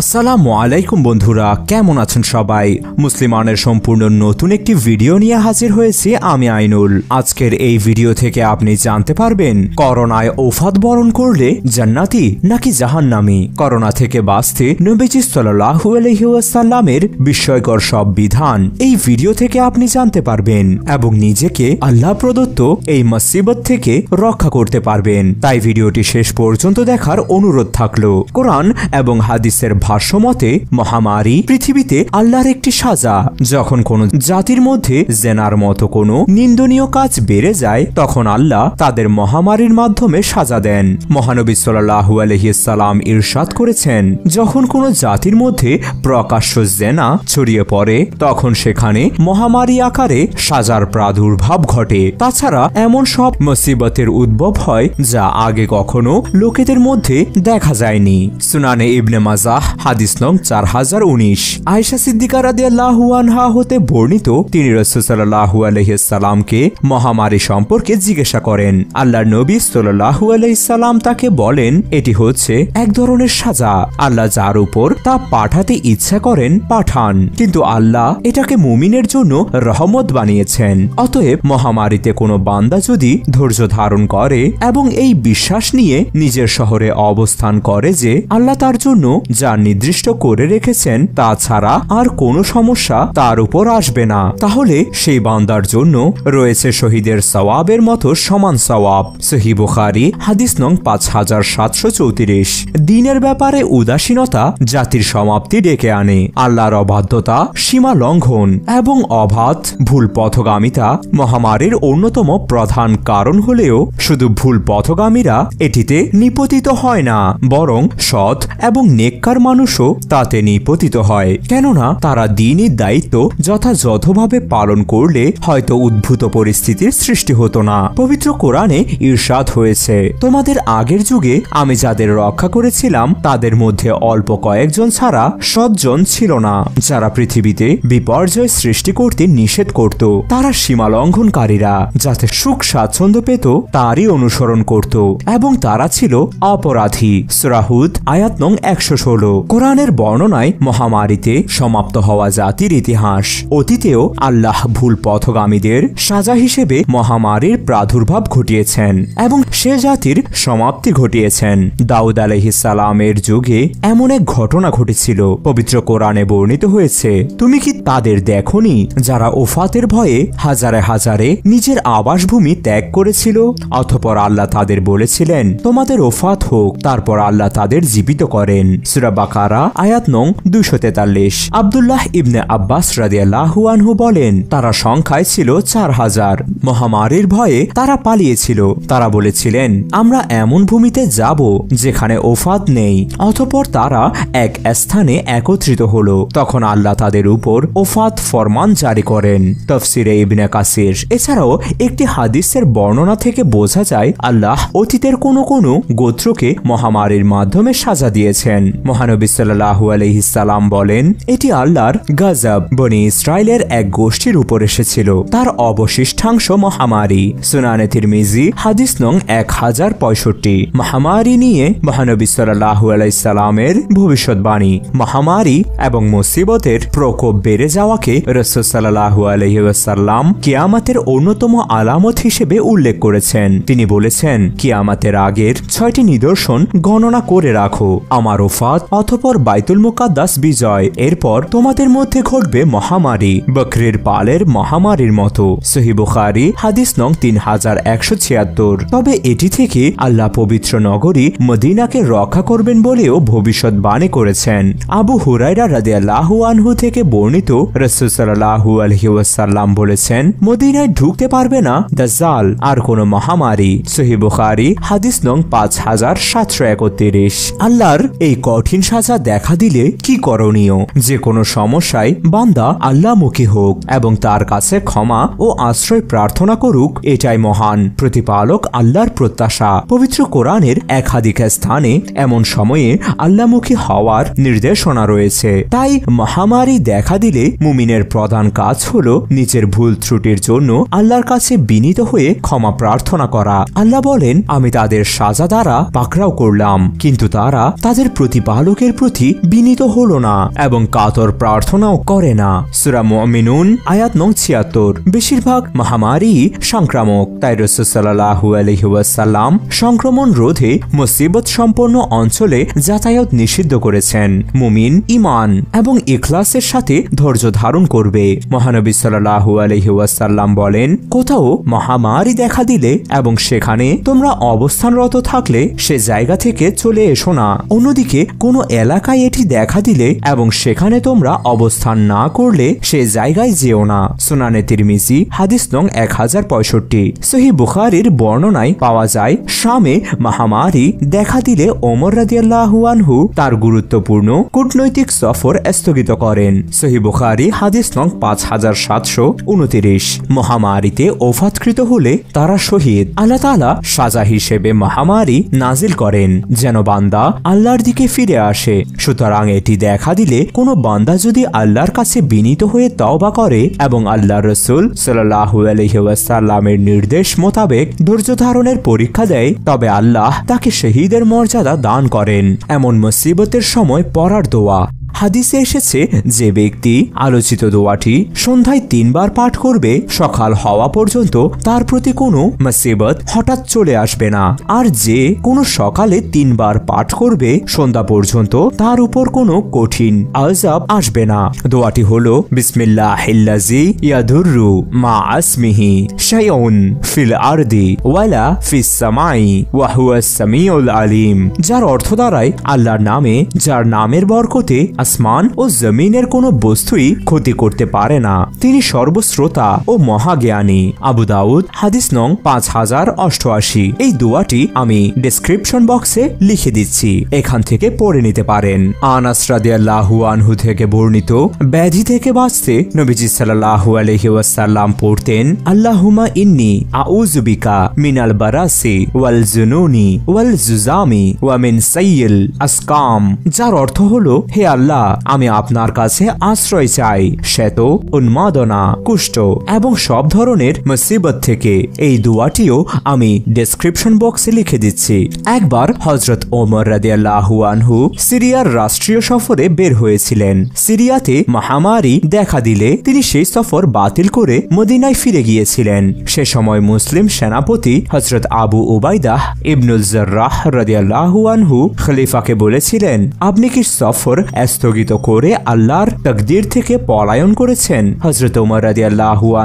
আসসালামু আলাইকুম বন্ধুরা কেমন আছেন সবাই মুসলিমানের সম্পূর্ণ নতুন একটি ভিডিও নিয়ে হাজির হয়েছি আমি আইনুল আজকের এই ভিডিও থেকে আপনি জানতে পারবেন করোনায় ওফাত বরণ করলে জান্নাতি নাকি জাহান্নামি করোনা থেকে বাঁচতে নবীজি সাল্লাহু আলহিউসাল্লামের বিস্ময়কর সব বিধান এই ভিডিও থেকে আপনি জানতে পারবেন এবং নিজেকে আল্লাহ প্রদত্ত এই মসিবত থেকে রক্ষা করতে পারবেন তাই ভিডিওটি শেষ পর্যন্ত দেখার অনুরোধ থাকলো কোরআন এবং হাদিসের ভাষ্যমতে মহামারী পৃথিবীতে আল্লাহর একটি সাজা যখন কোন জাতির মধ্যে জেনার মতো কোনো নিন্দনীয় কাজ বেড়ে যায় তখন আল্লাহ তাদের মহামারীর মাধ্যমে সাজা দেন মহানবী সাল্লু আলহিসাল্লাম ইরশাদ করেছেন যখন কোনো জাতির মধ্যে প্রকাশ্য জেনা ছড়িয়ে পড়ে তখন সেখানে মহামারী আকারে সাজার প্রাদুর্ভাব ঘটে তাছাড়া এমন সব মুসিবতের উদ্ভব হয় যা আগে কখনো লোকেদের মধ্যে দেখা যায়নি সুনানে ইবনে মাজাহ হাদিস নং চার হাজার উনিশ আয়সা সিদ্দিকা আনহা হতে বর্ণিত তিনি রসুসাল্লাহু আলহিসাল্লামকে মহামারী সম্পর্কে জিজ্ঞাসা করেন আল্লাহ নবী সাল্লাহু আলহিসাল্লাম তাকে বলেন এটি হচ্ছে এক ধরনের সাজা আল্লাহ যার উপর তা পাঠাতে ইচ্ছা করেন পাঠান কিন্তু আল্লাহ এটাকে মুমিনের জন্য রহমত বানিয়েছেন অতএব মহামারীতে কোনো বান্দা যদি ধৈর্য ধারণ করে এবং এই বিশ্বাস নিয়ে নিজের শহরে অবস্থান করে যে আল্লাহ তার জন্য যা নির্দিষ্ট করে রেখেছেন তা ছাড়া আর কোনো সমস্যা তার উপর আসবে না তাহলে সেই বান্দার জন্য রয়েছে শহীদের সওয়াবের মতো সমান সওয়াব সহি বুখারি হাদিস নং পাঁচ হাজার সাতশো চৌত্রিশ দিনের ব্যাপারে উদাসীনতা জাতির সমাপ্তি ডেকে আনে আল্লাহর অবাধ্যতা সীমা লঙ্ঘন এবং অবাধ ভুল পথগামিতা মহামারীর অন্যতম প্রধান কারণ হলেও শুধু ভুল পথগামীরা এটিতে নিপতিত হয় না বরং সৎ এবং নেককার মানুষও তাতে নিপতিত হয় কেননা তারা দিনের দায়িত্ব যথাযথভাবে পালন করলে হয়তো উদ্ভূত পরিস্থিতির সৃষ্টি হতো না পবিত্র কোরআনে ঈর্ষাদ হয়েছে তোমাদের আগের যুগে আমি যাদের রক্ষা করেছিলাম তাদের মধ্যে অল্প কয়েকজন ছাড়া সবজন ছিল না যারা পৃথিবীতে বিপর্যয় সৃষ্টি করতে নিষেধ করত তারা সীমা লঙ্ঘনকারীরা যাতে সুখ স্বাচ্ছন্দ্য পেত তারই অনুসরণ করত এবং তারা ছিল অপরাধী সুরাহুদ আয়াত নং একশো ষোলো কোরআনের বর্ণনায় মহামারীতে সমাপ্ত হওয়া জাতির ইতিহাস অতীতেও আল্লাহ ভুল পথগামীদের সাজা হিসেবে মহামারীর প্রাদুর্ভাব ঘটিয়েছেন এবং সে জাতির সমাপ্তি ঘটিয়েছেন দাউদ আলহিসালামের যুগে এমন এক ঘটনা ঘটেছিল পবিত্র কোরআনে বর্ণিত হয়েছে তুমি কি তাদের দেখনি যারা ওফাতের ভয়ে হাজারে হাজারে নিজের আবাসভূমি ত্যাগ করেছিল অথপর আল্লাহ তাদের বলেছিলেন তোমাদের ওফাত হোক তারপর আল্লাহ তাদের জীবিত করেন সুরাবা বাকারা আয়াত নং দুশো তেতাল্লিশ আবদুল্লাহ ইবনে আব্বাস রাদিয়াল্লাহু আনহু বলেন তারা সংখ্যায় ছিল চার হাজার মহামারীর ভয়ে তারা পালিয়েছিল তারা বলেছিলেন আমরা এমন ভূমিতে যাব যেখানে ওফাদ নেই অথপর তারা এক স্থানে একত্রিত হল তখন আল্লাহ তাদের উপর ওফাদ ফরমান জারি করেন তফসিরে ইবনে কাসির এছাড়াও একটি হাদিসের বর্ণনা থেকে বোঝা যায় আল্লাহ অতীতের কোনো কোনো গোত্রকে মহামারীর মাধ্যমে সাজা দিয়েছেন মহান নবী সাল্লাহু আলহিসাল্লাম বলেন এটি আল্লাহর গজব বনি ইসরায়েলের এক গোষ্ঠীর উপর এসেছিল তার অবশিষ্টাংশ মহামারী সুনানে তিরমিজি হাদিস নং এক হাজার পঁয়ষট্টি মহামারী নিয়ে মহানবী সাল্লাহু আলাইসাল্লামের ভবিষ্যৎবাণী মহামারী এবং মুসিবতের প্রকোপ বেড়ে যাওয়াকে রসদাল্লাহু আলহিসাল্লাম কিয়ামাতের অন্যতম আলামত হিসেবে উল্লেখ করেছেন তিনি বলেছেন কিয়ামাতের আগের ছয়টি নিদর্শন গণনা করে রাখো আমার ওফাত অথপর বাইতুল মুকাদ্দাস বিজয় এরপর তোমাদের মধ্যে ঘটবে মহামারী বকরির পালের মহামারীর মতো সহিবুখারি হাদিস নং তিন হাজার একশো ছিয়াত্তর তবে এটি থেকে আল্লাহ পবিত্র নগরী মদিনাকে রক্ষা করবেন বলেও ভবিষ্যৎবাণী করেছেন আবু হুরাইরা রাদে আল্লাহু আনহু থেকে বর্ণিত রসুসাল্লাহু আলহিউসাল্লাম বলেছেন মদিনায় ঢুকতে পারবে না দাজাল আর কোন মহামারী সহিবুখারি হাদিস নং পাঁচ হাজার সাতশো একত্রিশ আল্লাহর এই কঠিন সাজা দেখা দিলে কি করণীয় যে কোনো সমস্যায় বান্দা আল্লাহমুখী হোক এবং তার কাছে ক্ষমা ও আশ্রয় প্রার্থনা করুক এটাই মহান প্রতিপালক আল্লাহর প্রত্যাশা পবিত্র কোরআনের একাধিক স্থানে এমন সময়ে আল্লামুখী হওয়ার নির্দেশনা রয়েছে তাই মহামারী দেখা দিলে মুমিনের প্রধান কাজ হল নিজের ভুল ত্রুটির জন্য আল্লাহর কাছে বিনীত হয়ে ক্ষমা প্রার্থনা করা আল্লাহ বলেন আমি তাদের সাজা দ্বারা পাকড়াও করলাম কিন্তু তারা তাদের প্রতিপালকের লোকের প্রতি বিনীত হল না এবং কাতর প্রার্থনাও করে না সুরা মিনুন আয়াত নং ছিয়াত্তর বেশিরভাগ মহামারী সংক্রামক তাই রসুসাল্লাহু আলহিউসাল্লাম সংক্রমণ রোধে মুসিবত সম্পন্ন অঞ্চলে যাতায়াত নিষিদ্ধ করেছেন মুমিন ইমান এবং ইখলাসের সাথে ধৈর্য ধারণ করবে মহানবী সাল্লাহু আলহিউসাল্লাম বলেন কোথাও মহামারী দেখা দিলে এবং সেখানে তোমরা অবস্থানরত থাকলে সে জায়গা থেকে চলে এসো না অন্যদিকে কোনো এলাকায় এটি দেখা দিলে এবং সেখানে তোমরা অবস্থান না করলে সে জায়গায় যেও না সুনানে তিরমিজি হাদিস নং এক হাজার পঁয়ষট্টি সহি বুখারির বর্ণনায় পাওয়া যায় শামে মহামারী দেখা দিলে ওমর রাজিয়াল্লাহুয়ানহু তার গুরুত্বপূর্ণ কূটনৈতিক সফর স্থগিত করেন সহি বুখারি হাদিস নং পাঁচ হাজার সাতশো উনতিরিশ মহামারীতে ওফাতকৃত হলে তারা শহীদ আল্লাহ তালা সাজা হিসেবে মহামারী নাজিল করেন যেন বান্দা আল্লাহর দিকে ফিরে আসে আসে সুতরাং এটি দেখা দিলে কোনো বান্দা যদি আল্লাহর কাছে বিনীত হয়ে তওবা করে এবং আল্লাহ রসুল সাল্লাহু আলহিউসাল্লামের নির্দেশ মোতাবেক ধৈর্য ধারণের পরীক্ষা দেয় তবে আল্লাহ তাকে শহীদের মর্যাদা দান করেন এমন মুসিবতের সময় পড়ার দোয়া হাদিসে এসেছে যে ব্যক্তি আলোচিত দোয়াটি সন্ধ্যায় তিনবার পাঠ করবে সকাল হওয়া পর্যন্ত তার প্রতি কোনো মাসিবত হঠাৎ চলে আসবে না আর যে কোনো সকালে তিনবার পাঠ করবে সন্ধ্যা পর্যন্ত তার উপর কোনো কঠিন আজাব আসবে না দোয়াটি হল বিসমিল্লাহ ইয়াদুরু মা আসমিহি শায়ন ফিল আরদি ওয়ালা ফিস সামাই ওয়াহুয়া সামিউল আলিম যার অর্থ দ্বারাই আল্লাহর নামে যার নামের বরকতে আসমান ও জমিনের কোনো বস্তুই ক্ষতি করতে পারে না তিনি সর্বশ্রোতা ও মহাজ্ঞানী আবু দাউদ হাদিস নং পাঁচ হাজার অষ্টআশি এই দোয়াটি আমি ডিসক্রিপশন বক্সে লিখে দিচ্ছি এখান থেকে পড়ে নিতে পারেন আনাস আনহু থেকে বর্ণিত ব্যাধি থেকে বাঁচতে নবীজি সাল্লাহ আলহি ওয়াসাল্লাম পড়তেন আল্লাহুমা ইন্নি আউজুবিকা মিনাল বারাসি ওয়াল জুনুনি ওয়াল জুজামি ওয়ামিন সাইয়েল আসকাম যার অর্থ হলো হে আল্লাহ আল্লাহ আমি আপনার কাছে আশ্রয় চাই শ্বেত উন্মাদনা কুষ্ঠ এবং সব ধরনের মুসিবত থেকে এই দুয়াটিও আমি ডিসক্রিপশন বক্সে লিখে দিচ্ছি একবার হজরত ওমর রাদিয়াল্লাহু আনহু সিরিয়ার রাষ্ট্রীয় সফরে বের হয়েছিলেন সিরিয়াতে মহামারী দেখা দিলে তিনি সেই সফর বাতিল করে মদিনায় ফিরে গিয়েছিলেন সে সময় মুসলিম সেনাপতি হজরত আবু উবাইদাহ ইবনুল জর্রাহ রাদিয়াল্লাহু আনহু খলিফাকে বলেছিলেন আপনি কি সফর এস্ত স্থগিত করে আল্লাহর তকদির থেকে পলায়ন করেছেন হজরত উমর রাজি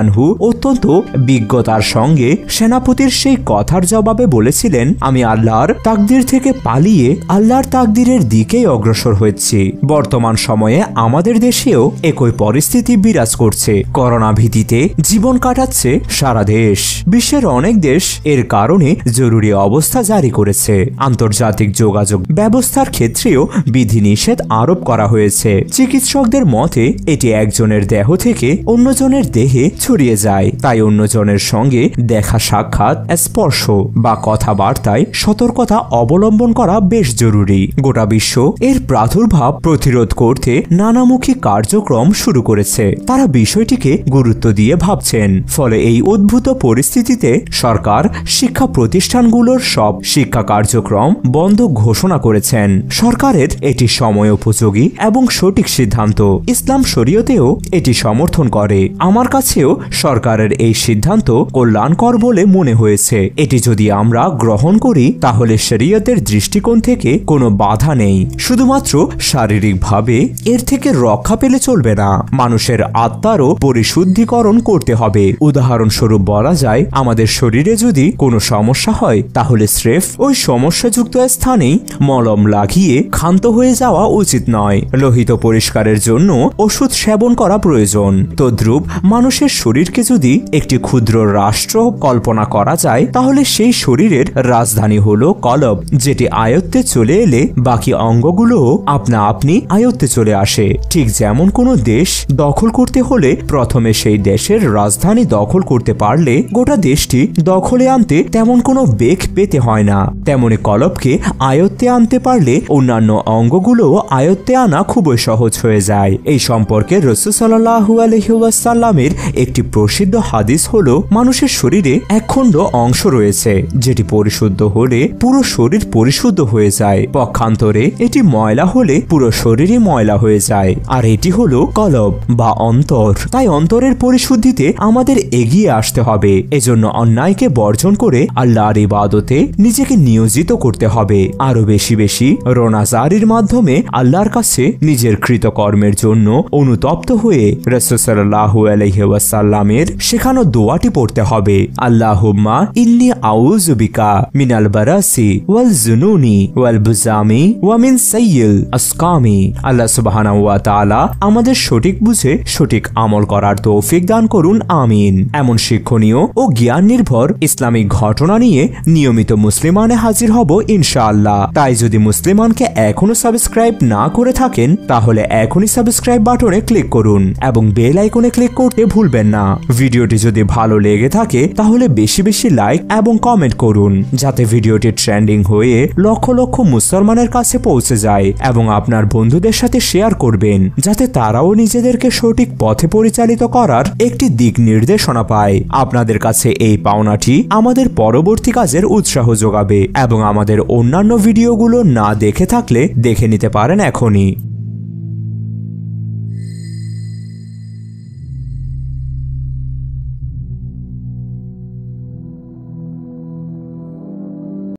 আনহু অত্যন্ত বিজ্ঞতার সঙ্গে সেনাপতির সেই কথার জবাবে বলেছিলেন আমি আল্লাহর তাকদির থেকে পালিয়ে আল্লাহর তাকদিরের দিকেই অগ্রসর হয়েছি বর্তমান সময়ে আমাদের দেশেও একই পরিস্থিতি বিরাজ করছে করোনা ভীতিতে জীবন কাটাচ্ছে সারা দেশ বিশ্বের অনেক দেশ এর কারণে জরুরি অবস্থা জারি করেছে আন্তর্জাতিক যোগাযোগ ব্যবস্থার ক্ষেত্রেও বিধিনিষেধ আরোপ করা হয়েছে চিকিৎসকদের মতে এটি একজনের দেহ থেকে অন্যজনের দেহে ছড়িয়ে যায় তাই অন্যজনের সঙ্গে দেখা সাক্ষাৎ স্পর্শ বা কথাবার্তায় সতর্কতা অবলম্বন করা বেশ জরুরি গোটা বিশ্ব এর প্রাদুর্ভাব প্রতিরোধ করতে নানামুখী কার্যক্রম শুরু করেছে তারা বিষয়টিকে গুরুত্ব দিয়ে ভাবছেন ফলে এই অদ্ভুত পরিস্থিতিতে সরকার শিক্ষা প্রতিষ্ঠানগুলোর সব শিক্ষা কার্যক্রম বন্ধ ঘোষণা করেছেন সরকারের এটি সময় উপযোগী এবং সঠিক সিদ্ধান্ত ইসলাম শরীয়তেও এটি সমর্থন করে আমার কাছেও সরকারের এই সিদ্ধান্ত কল্যাণকর বলে মনে হয়েছে এটি যদি আমরা গ্রহণ করি তাহলে শরীয়তের দৃষ্টিকোণ থেকে কোনো বাধা নেই শুধুমাত্র শারীরিকভাবে এর থেকে রক্ষা পেলে চলবে না মানুষের আত্মারও পরিশুদ্ধিকরণ করতে হবে উদাহরণস্বরূপ বলা যায় আমাদের শরীরে যদি কোনো সমস্যা হয় তাহলে স্রেফ ওই সমস্যাযুক্ত স্থানেই মলম লাগিয়ে ক্ষান্ত হয়ে যাওয়া উচিত নয় নয় লোহিত পরিষ্কারের জন্য ওষুধ সেবন করা প্রয়োজন তদ্রুপ মানুষের শরীরকে যদি একটি ক্ষুদ্র রাষ্ট্র কল্পনা করা যায় তাহলে সেই শরীরের রাজধানী হল কলব যেটি আয়ত্তে চলে এলে বাকি অঙ্গগুলো আপনা আপনি আয়ত্তে চলে আসে ঠিক যেমন কোনো দেশ দখল করতে হলে প্রথমে সেই দেশের রাজধানী দখল করতে পারলে গোটা দেশটি দখলে আনতে তেমন কোনো বেগ পেতে হয় না তেমনি কলবকে আয়ত্তে আনতে পারলে অন্যান্য অঙ্গগুলো আয়ত্তে আন জানা খুবই সহজ হয়ে যায় এই সম্পর্কে রসুসাল্লাহু আলহিউসাল্লামের একটি প্রসিদ্ধ হাদিস হল মানুষের শরীরে একখণ্ড অংশ রয়েছে যেটি পরিশুদ্ধ হলে পুরো শরীর পরিশুদ্ধ হয়ে যায় পক্ষান্তরে এটি ময়লা হলে পুরো শরীরই ময়লা হয়ে যায় আর এটি হলো কলব বা অন্তর তাই অন্তরের পরিশুদ্ধিতে আমাদের এগিয়ে আসতে হবে এজন্য অন্যায়কে বর্জন করে আল্লাহর ইবাদতে নিজেকে নিয়োজিত করতে হবে আরো বেশি বেশি রোনাজারির মাধ্যমে আল্লাহর কাছে কাছে নিজের কৃতকর্মের জন্য অনুতপ্ত হয়ে রসুসাল্লাহ আলহ্লামের শেখানো দোয়াটি পড়তে হবে আল্লাহমা ইন্নি আউজিকা মিনাল বারাসি ওয়াল জুনুনি ওয়াল বুজামি ওয়ামিন সাইয়িল আসকামি আল্লাহ সুবাহানা আমাদের সঠিক বুঝে সঠিক আমল করার তৌফিক দান করুন আমিন এমন শিক্ষণীয় ও জ্ঞান নির্ভর ইসলামিক ঘটনা নিয়ে নিয়মিত মুসলিমানে হাজির হব ইনশাআল্লাহ তাই যদি মুসলিমানকে এখনো সাবস্ক্রাইব না করে থাকে থাকেন তাহলে এখনই সাবস্ক্রাইব বাটনে ক্লিক করুন এবং বেল আইকনে ক্লিক করতে ভুলবেন না ভিডিওটি যদি ভালো লেগে থাকে তাহলে বেশি বেশি লাইক এবং কমেন্ট করুন যাতে ভিডিওটি ট্রেন্ডিং হয়ে লক্ষ লক্ষ মুসলমানের কাছে পৌঁছে যায় এবং আপনার বন্ধুদের সাথে শেয়ার করবেন যাতে তারাও নিজেদেরকে সঠিক পথে পরিচালিত করার একটি দিক নির্দেশনা পায় আপনাদের কাছে এই পাওনাটি আমাদের পরবর্তী কাজের উৎসাহ যোগাবে এবং আমাদের অন্যান্য ভিডিওগুলো না দেখে থাকলে দেখে নিতে পারেন এখনই